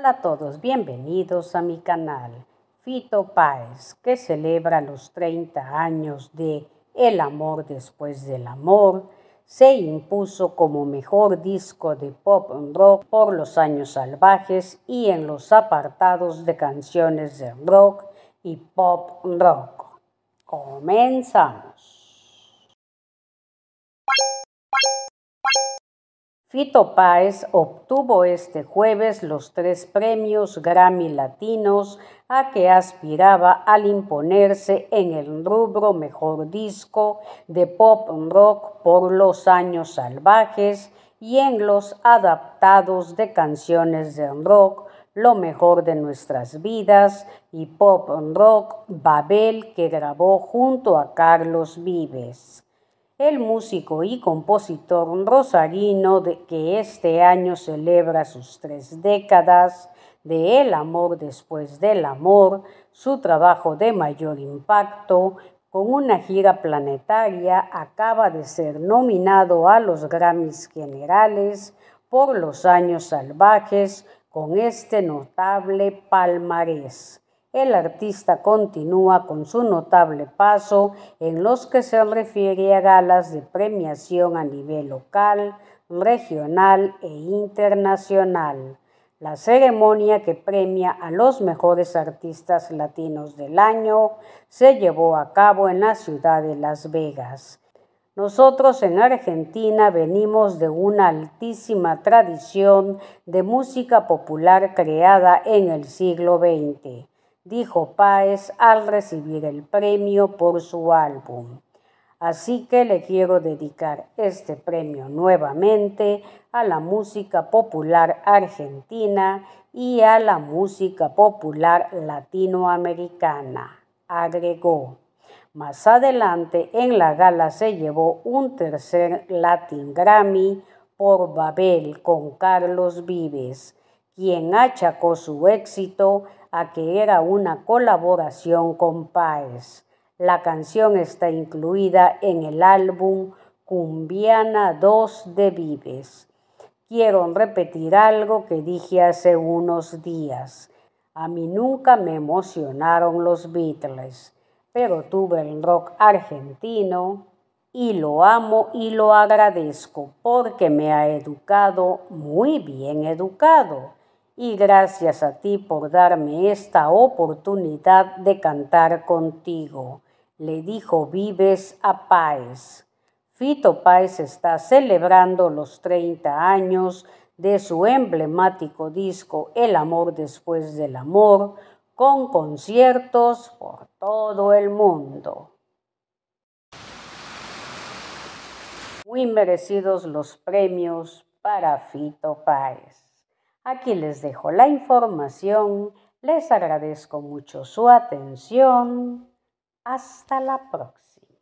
Hola a todos, bienvenidos a mi canal Fito Páez, que celebra los 30 años de El amor después del amor. Se impuso como mejor disco de pop rock por los años salvajes y en los apartados de canciones de rock y pop rock. Comenzamos. Fito Páez obtuvo este jueves los tres premios Grammy Latinos a que aspiraba al imponerse en el rubro Mejor Disco de Pop Rock por Los Años Salvajes y en los adaptados de canciones de rock Lo Mejor de Nuestras Vidas y Pop Rock Babel que grabó junto a Carlos Vives el músico y compositor rosarino de que este año celebra sus tres décadas de El amor después del amor, su trabajo de mayor impacto, con una gira planetaria, acaba de ser nominado a los Grammys Generales por los años salvajes con este notable palmarés el artista continúa con su notable paso en los que se refiere a galas de premiación a nivel local, regional e internacional. La ceremonia que premia a los mejores artistas latinos del año se llevó a cabo en la ciudad de Las Vegas. Nosotros en Argentina venimos de una altísima tradición de música popular creada en el siglo XX dijo Páez al recibir el premio por su álbum. Así que le quiero dedicar este premio nuevamente a la música popular argentina y a la música popular latinoamericana, agregó. Más adelante en la gala se llevó un tercer Latin Grammy por Babel con Carlos Vives, quien achacó su éxito a que era una colaboración con Páez. La canción está incluida en el álbum Cumbiana 2 de Vives. Quiero repetir algo que dije hace unos días. A mí nunca me emocionaron los Beatles, pero tuve el rock argentino y lo amo y lo agradezco porque me ha educado muy bien educado y gracias a ti por darme esta oportunidad de cantar contigo, le dijo Vives a Páez. Fito Páez está celebrando los 30 años de su emblemático disco El amor después del amor, con conciertos por todo el mundo. Muy merecidos los premios para Fito Páez. Aquí les dejo la información. Les agradezco mucho su atención. Hasta la próxima.